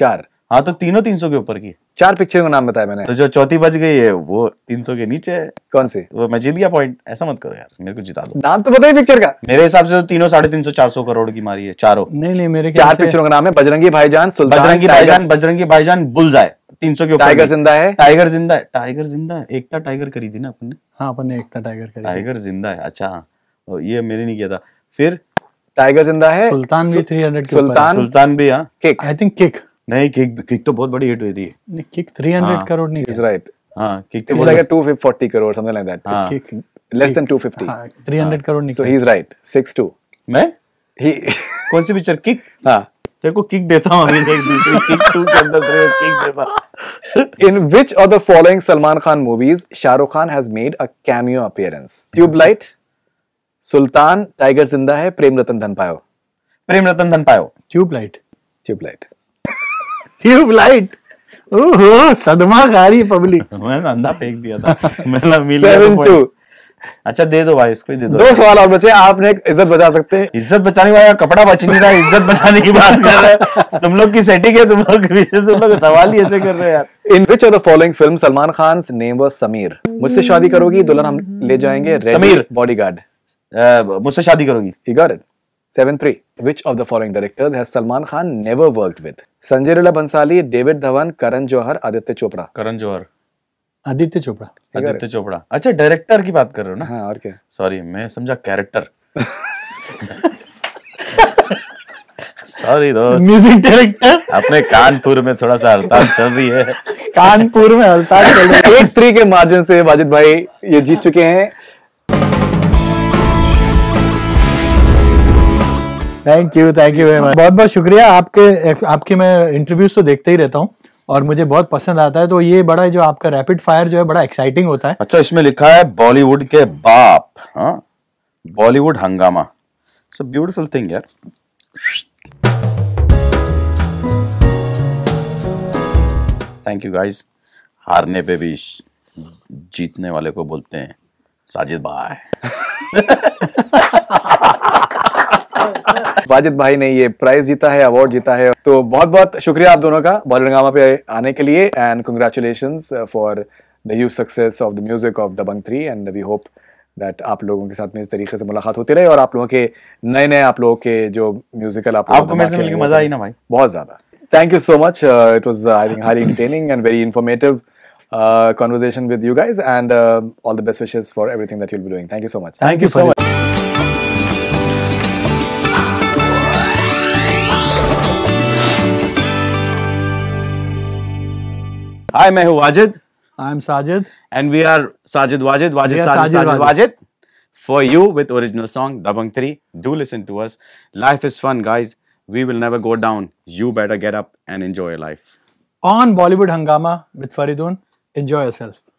चार। हाँ तो तीनों तीन सौ के ऊपर की चार पिक्चर का नाम बताया मैंने तो जो चौथी बच गई है वो तीन सौ के नीचे है कौन सी वो मैं जीत गया पॉइंट ऐसा मत करो यार मेरे को जिता दो नाम तो बताइए पिक्चर का मेरे हिसाब से तो तीनों साढ़े तीन सौ चार सौ करोड़ की मारी है चारों नहीं नहीं मेरे चार पिक्चरों का नाम है बजरंगी भाईजान बजरंगी भाईजान बजरंगी भाईजान बुलजाए तीन सौ टाइगर जिंदा है टाइगर जिंदा है टाइगर जिंदा है एकता टाइगर करी थी ना अपन ने हाँ अपन ने एकता टाइगर करी टाइगर जिंदा है अच्छा हाँ तो ये मैंने नहीं किया था फिर टाइगर जिंदा है सुल्तान भी थ्री हंड्रेड सुल्तान सुल्तान भी हाँ किक आई थिंक किक नहीं किक किक तो बहुत बड़ी हिट हुई थी नहीं किक 300 हाँ, करोड़ नहीं इज राइट हां Kick is like 240 crore something like that Kick less than 250 हां 300 करोड़ नहीं सो ही इज राइट 62 मैं ही कौन सी पिक्चर किक हां तेरे को किक देता हूं अभी देख दूसरी किक टू के अंदर तेरे को किक देता in which of the following Salman Khan movies Shahrukh Khan has made a cameo appearance Tubelight Sultan Tiger जिंदा है प्रेम रतन धन पायो प्रेम रतन धन पायो ट्यूबलाइट ट्यूबलाइट ट्यूबलाइट ओहो सदमा खा रही पब्लिक मैंने अंधा फेंक दिया था मैंने मिल तो अच्छा दे दो भाई इसको दे दो दो सवाल और बचे आपने इज्जत बचा सकते हैं इज्जत बचाने वाला कपड़ा बच नहीं रहा इज्जत बचाने की बात कर रहे हैं तुम लोग की सेटिंग है तुम लोग तुम लोग सवाल ही ऐसे कर रहे हैं यार in which of the following film Salman Khan name was Sameer मुझसे शादी करोगी दुल्हन हम ले जाएंगे समीर बॉडीगार्ड uh, मुझसे शादी करोगी you got it three which of the following directors has Salman Khan never work with Sanjay Leela Bhansali, David Dhawan Karan Johar Aditya Chopra Karan Johar Aditya Chopra Aditya Chopra अच्छा डायरेक्टर की बात कर रहे हो ना हाँ और क्या सॉरी मैं समझा कैरेक्टर सॉरी दोस्त म्यूजिक डायरेक्टर अपने कानपुर में थोड़ा सा हड़ताल चल रही है कानपुर में हड़ताल चल रही है एक थ्री के मार्जिन से वाजिद भाई ये जीत चुके हैं thank you thank you very much बहुत बहुत शुक्रिया आपके आपके मैं इंटरव्यूज तो देखते ही रहता हूँ और मुझे बहुत पसंद आता है तो ये बड़ा जो आपका रैपिड फायर जो है बड़ा एक्साइटिंग होता है अच्छा इसमें लिखा है बॉलीवुड के बाप बॉलीवुड हाँ? हंगामा सो ब्यूटीफुल थिंग यार थैंक यू गाइस हारने पे भी जीतने वाले को बोलते हैं साजिद बाय वाजिद भाई ने ये प्राइज जीता है अवार्ड जीता है तो बहुत बहुत शुक्रिया आप दोनों का बॉलीरंगामा पे आने के लिए and congratulation for the you success of the music of Dabangg three and we hope that आप लोगों के साथ में इस तरीके से मुलाकात होती रहे और आप लोगों के नए नए आप लोगों के जो म्यूजिकल आप आपको मजा आई ना भाई बहुत ज्यादा thank you so much it was I think highly entertaining and very informative conversation with you guys and all the best wishes for everything that you'll be doing thank you so much thank you so much Hi, I'm Wajid I'm Sajid. and we are Sajid Wajid, Wajid Sajid, Sajid, Sajid Wajid. For you with original song Dabang 3, do listen to us. Life is fun, guys. We will never go down. You better get up and enjoy your life. on Bollywood Hangama with Faridun. Enjoy yourself.